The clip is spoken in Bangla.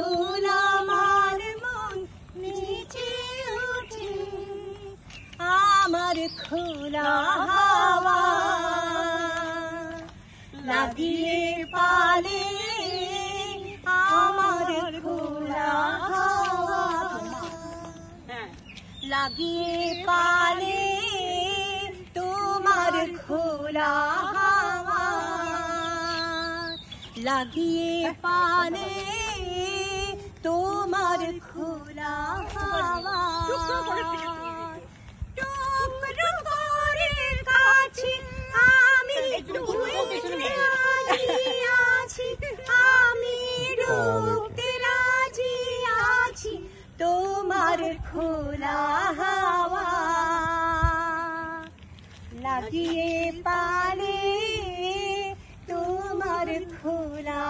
তখন আমার মন নিচে উঠে আমার খোলা হাওয়া লাগিয়ে পালে আমার খোলা হাওয়া লাগিয়ে পালে তোমার খোলা হাওয়া লাগিয়ে পালে খোলা হাওয়া আমি আছি তোমার খোলা হাওয়া লাগিয়ে পালে তোমার খোলা